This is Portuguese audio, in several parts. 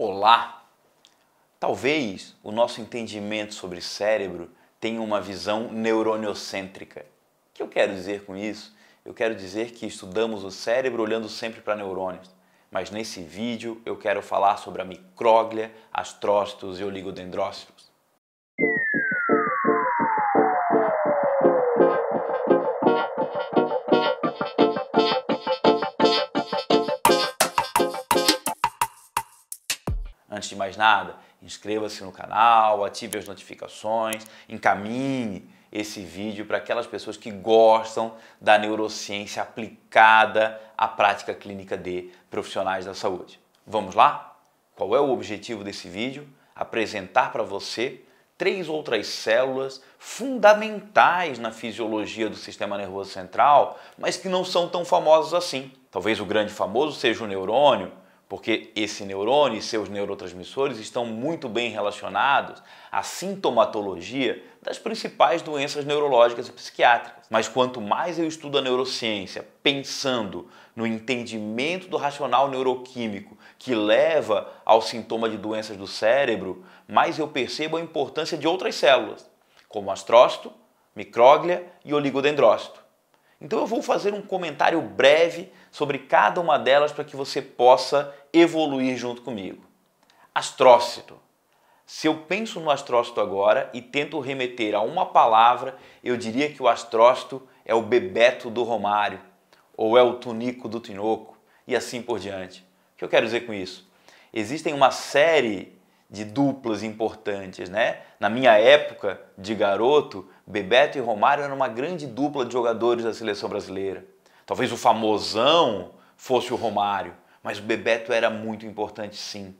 Olá! Talvez o nosso entendimento sobre cérebro tenha uma visão neuroniocêntrica. O que eu quero dizer com isso? Eu quero dizer que estudamos o cérebro olhando sempre para neurônios. Mas nesse vídeo eu quero falar sobre a micróglia, astrócitos e oligodendrócitos. Antes de mais nada, inscreva-se no canal, ative as notificações, encaminhe esse vídeo para aquelas pessoas que gostam da neurociência aplicada à prática clínica de profissionais da saúde. Vamos lá? Qual é o objetivo desse vídeo? Apresentar para você três outras células fundamentais na fisiologia do sistema nervoso central, mas que não são tão famosas assim. Talvez o grande famoso seja o neurônio, porque esse neurônio e seus neurotransmissores estão muito bem relacionados à sintomatologia das principais doenças neurológicas e psiquiátricas. Mas quanto mais eu estudo a neurociência pensando no entendimento do racional neuroquímico que leva ao sintoma de doenças do cérebro, mais eu percebo a importância de outras células, como astrócito, micróglia e oligodendrócito. Então eu vou fazer um comentário breve sobre cada uma delas para que você possa evoluir junto comigo. Astrócito. Se eu penso no astrócito agora e tento remeter a uma palavra, eu diria que o astrócito é o bebeto do Romário, ou é o tunico do Tinoco, e assim por diante. O que eu quero dizer com isso? Existem uma série de duplas importantes, né? Na minha época de garoto, Bebeto e Romário eram uma grande dupla de jogadores da seleção brasileira. Talvez o famosão fosse o Romário, mas o Bebeto era muito importante sim.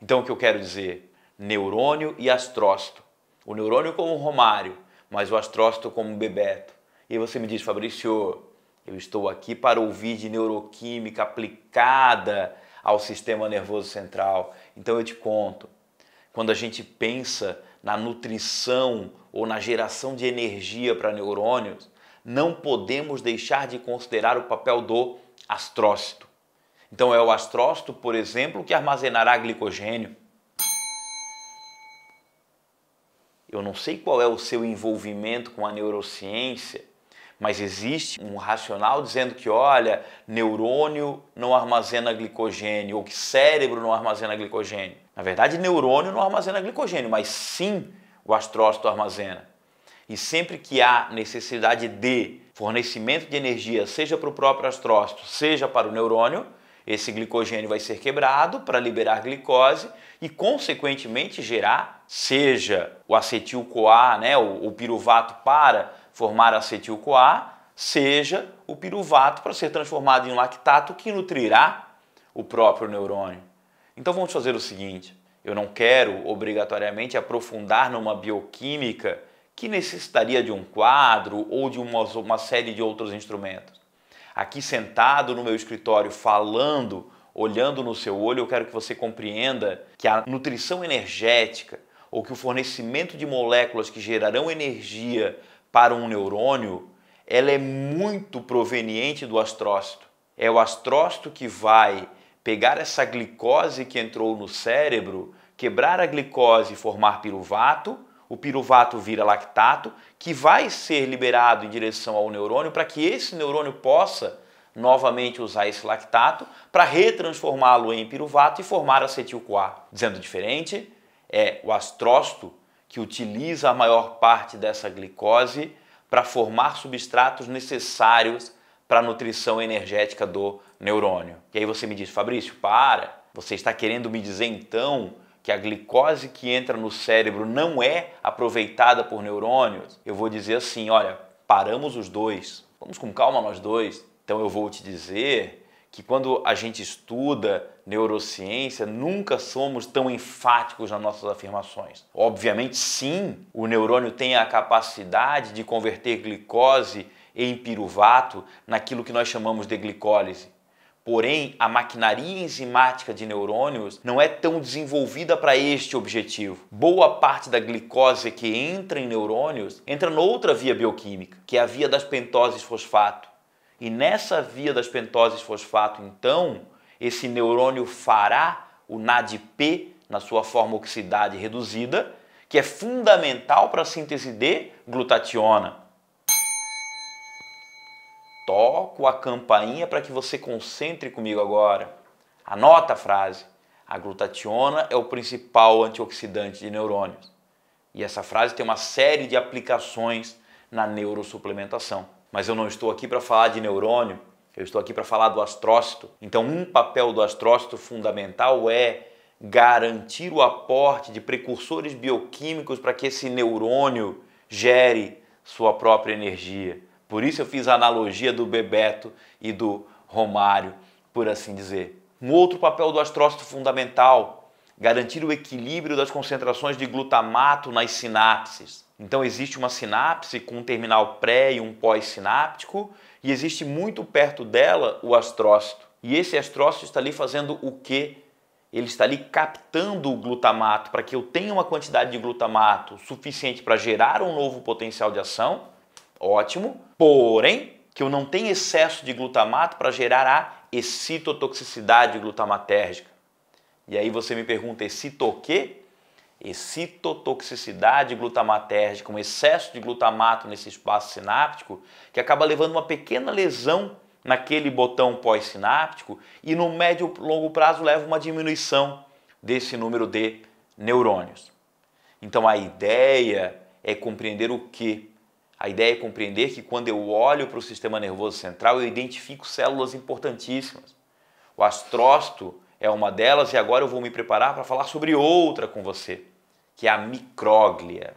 Então o que eu quero dizer? Neurônio e astrócito. O neurônio como o Romário, mas o astrócito como o Bebeto. E você me diz, Fabrício, eu estou aqui para ouvir de neuroquímica aplicada ao sistema nervoso central. Então eu te conto quando a gente pensa na nutrição ou na geração de energia para neurônios, não podemos deixar de considerar o papel do astrócito. Então é o astrócito, por exemplo, que armazenará glicogênio. Eu não sei qual é o seu envolvimento com a neurociência, mas existe um racional dizendo que, olha, neurônio não armazena glicogênio ou que cérebro não armazena glicogênio. Na verdade, neurônio não armazena glicogênio, mas sim o astrócito armazena. E sempre que há necessidade de fornecimento de energia, seja para o próprio astrócito, seja para o neurônio, esse glicogênio vai ser quebrado para liberar glicose e, consequentemente, gerar, seja o acetil-CoA, né, o, o piruvato para formar acetil-CoA, seja o piruvato para ser transformado em lactato que nutrirá o próprio neurônio. Então vamos fazer o seguinte: eu não quero obrigatoriamente aprofundar numa bioquímica que necessitaria de um quadro ou de uma, uma série de outros instrumentos. Aqui sentado no meu escritório falando, olhando no seu olho, eu quero que você compreenda que a nutrição energética, ou que o fornecimento de moléculas que gerarão energia para um neurônio, ela é muito proveniente do astrócito. É o astrócito que vai pegar essa glicose que entrou no cérebro, quebrar a glicose e formar piruvato, o piruvato vira lactato, que vai ser liberado em direção ao neurônio para que esse neurônio possa novamente usar esse lactato para retransformá-lo em piruvato e formar acetil-CoA. Dizendo diferente, é o astrócito, que utiliza a maior parte dessa glicose para formar substratos necessários para a nutrição energética do neurônio. E aí você me diz, Fabrício, para, você está querendo me dizer então que a glicose que entra no cérebro não é aproveitada por neurônios? Eu vou dizer assim, olha, paramos os dois. Vamos com calma nós dois. Então eu vou te dizer que quando a gente estuda neurociência, nunca somos tão enfáticos nas nossas afirmações. Obviamente, sim, o neurônio tem a capacidade de converter glicose em piruvato naquilo que nós chamamos de glicólise. Porém, a maquinaria enzimática de neurônios não é tão desenvolvida para este objetivo. Boa parte da glicose que entra em neurônios entra noutra via bioquímica, que é a via das pentoses fosfato. E nessa via das pentoses fosfato, então, esse neurônio fará o NADP na sua forma oxidade reduzida, que é fundamental para a síntese de glutationa. Toco a campainha para que você concentre comigo agora. Anota a frase. A glutationa é o principal antioxidante de neurônios. E essa frase tem uma série de aplicações na neurosuplementação. Mas eu não estou aqui para falar de neurônio, eu estou aqui para falar do astrócito. Então, um papel do astrócito fundamental é garantir o aporte de precursores bioquímicos para que esse neurônio gere sua própria energia. Por isso eu fiz a analogia do Bebeto e do Romário, por assim dizer. Um outro papel do astrócito fundamental, garantir o equilíbrio das concentrações de glutamato nas sinapses. Então existe uma sinapse com um terminal pré e um pós-sináptico e existe muito perto dela o astrócito. E esse astrócito está ali fazendo o quê? Ele está ali captando o glutamato para que eu tenha uma quantidade de glutamato suficiente para gerar um novo potencial de ação. Ótimo. Porém, que eu não tenha excesso de glutamato para gerar a excitotoxicidade glutamatérgica. E aí você me pergunta, excito o quê? e citotoxicidade glutamatérgica, um excesso de glutamato nesse espaço sináptico, que acaba levando uma pequena lesão naquele botão pós-sináptico e no médio e longo prazo leva uma diminuição desse número de neurônios. Então a ideia é compreender o que? A ideia é compreender que quando eu olho para o sistema nervoso central, eu identifico células importantíssimas. O astrócito é uma delas e agora eu vou me preparar para falar sobre outra com você, que é a micróglia.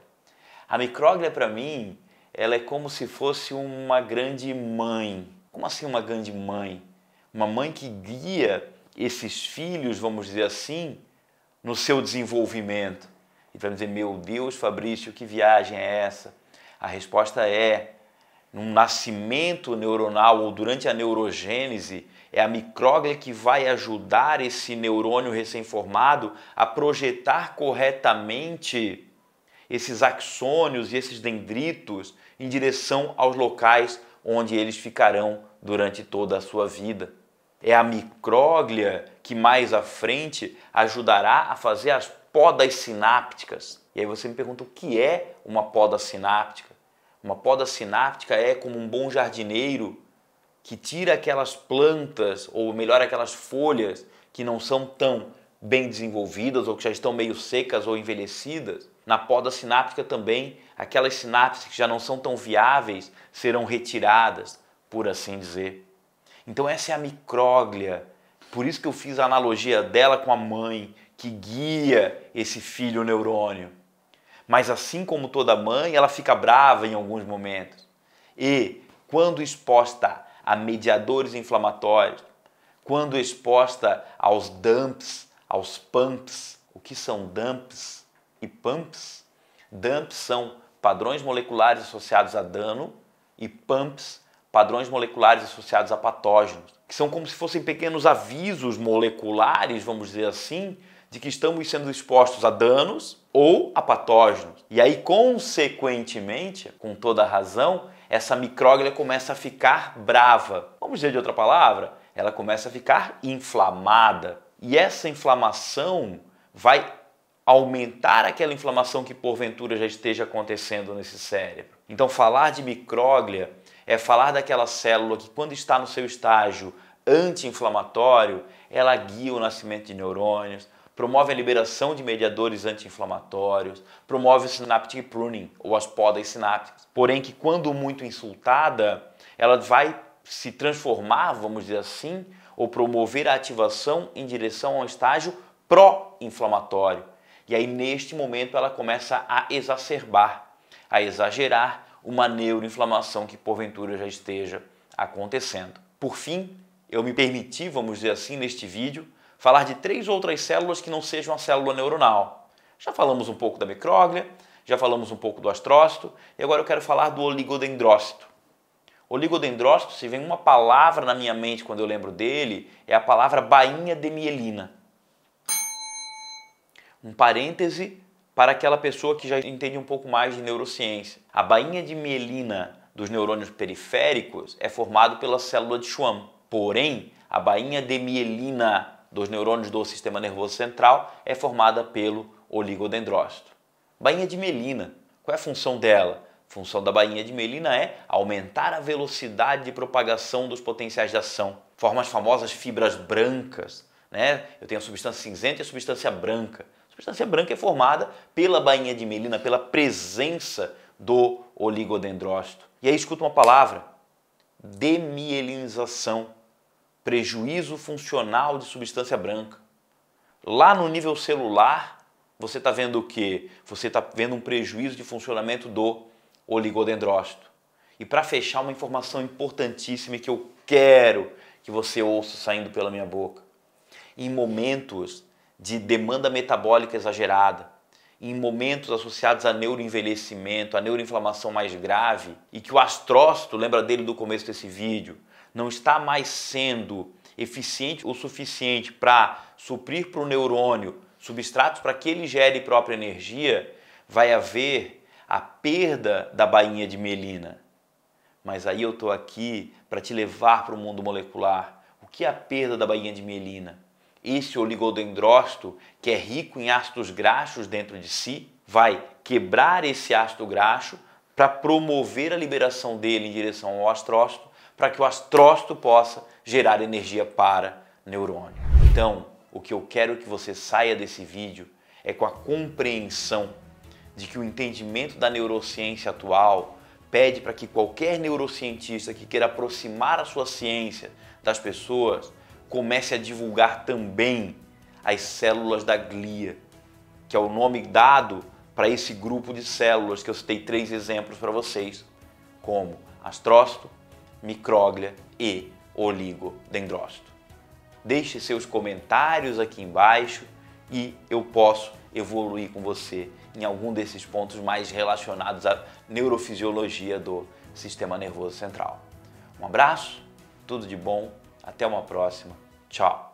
A micróglia para mim, ela é como se fosse uma grande mãe. Como assim uma grande mãe? Uma mãe que guia esses filhos, vamos dizer assim, no seu desenvolvimento. E vamos dizer, meu Deus, Fabrício, que viagem é essa? A resposta é, num nascimento neuronal ou durante a neurogênese, é a micróglia que vai ajudar esse neurônio recém-formado a projetar corretamente esses axônios e esses dendritos em direção aos locais onde eles ficarão durante toda a sua vida. É a micróglia que mais à frente ajudará a fazer as podas sinápticas. E aí você me pergunta o que é uma poda sináptica? Uma poda sináptica é como um bom jardineiro que tira aquelas plantas, ou melhor, aquelas folhas que não são tão bem desenvolvidas ou que já estão meio secas ou envelhecidas. Na poda sináptica também, aquelas sinapses que já não são tão viáveis serão retiradas, por assim dizer. Então essa é a micróglia. Por isso que eu fiz a analogia dela com a mãe que guia esse filho neurônio. Mas assim como toda mãe, ela fica brava em alguns momentos. E quando exposta a mediadores inflamatórios, quando exposta aos dumps, aos pumps. O que são dumps e pumps? Dumps são padrões moleculares associados a dano e pumps, padrões moleculares associados a patógenos, que são como se fossem pequenos avisos moleculares, vamos dizer assim, de que estamos sendo expostos a danos ou a patógenos. E aí, consequentemente, com toda razão, essa micróglia começa a ficar brava. Vamos dizer de outra palavra? Ela começa a ficar inflamada. E essa inflamação vai aumentar aquela inflamação que porventura já esteja acontecendo nesse cérebro. Então, falar de micróglia é falar daquela célula que, quando está no seu estágio anti-inflamatório, ela guia o nascimento de neurônios, promove a liberação de mediadores anti-inflamatórios, promove o synaptic pruning, ou as podas sinápticas. Porém, que quando muito insultada, ela vai se transformar, vamos dizer assim, ou promover a ativação em direção a um estágio pró-inflamatório. E aí, neste momento, ela começa a exacerbar, a exagerar uma neuroinflamação que porventura já esteja acontecendo. Por fim, eu me permiti, vamos dizer assim, neste vídeo, falar de três outras células que não sejam a célula neuronal. Já falamos um pouco da micróglia, já falamos um pouco do astrócito e agora eu quero falar do oligodendrócito. Oligodendrócito, se vem uma palavra na minha mente quando eu lembro dele, é a palavra bainha de mielina. Um parêntese para aquela pessoa que já entende um pouco mais de neurociência. A bainha de mielina dos neurônios periféricos é formado pela célula de Schwann. Porém, a bainha de mielina dos neurônios do sistema nervoso central é formada pelo oligodendrócito. Bainha de melina. Qual é a função dela? A função da bainha de melina é aumentar a velocidade de propagação dos potenciais de ação. Forma as famosas fibras brancas. Né? Eu tenho a substância cinzenta e a substância branca. A substância branca é formada pela bainha de melina, pela presença do oligodendrócito. E aí escuta uma palavra: demielinização prejuízo funcional de substância branca. Lá no nível celular, você está vendo o quê? Você está vendo um prejuízo de funcionamento do oligodendrócito. E para fechar, uma informação importantíssima que eu quero que você ouça saindo pela minha boca. Em momentos de demanda metabólica exagerada, em momentos associados a neuroenvelhecimento, a neuroinflamação mais grave, e que o astrócito, lembra dele do começo desse vídeo, não está mais sendo eficiente o suficiente para suprir para o neurônio substratos para que ele gere própria energia, vai haver a perda da bainha de melina. Mas aí eu estou aqui para te levar para o mundo molecular. O que é a perda da bainha de mielina? Esse oligodendrócito, que é rico em ácidos graxos dentro de si, vai quebrar esse ácido graxo para promover a liberação dele em direção ao astrócito para que o astrócito possa gerar energia para neurônio. Então, o que eu quero que você saia desse vídeo é com a compreensão de que o entendimento da neurociência atual pede para que qualquer neurocientista que queira aproximar a sua ciência das pessoas comece a divulgar também as células da glia, que é o nome dado para esse grupo de células que eu citei três exemplos para vocês, como astrócito, micróglia e oligodendrócito. Deixe seus comentários aqui embaixo e eu posso evoluir com você em algum desses pontos mais relacionados à neurofisiologia do sistema nervoso central. Um abraço, tudo de bom, até uma próxima. Tchau!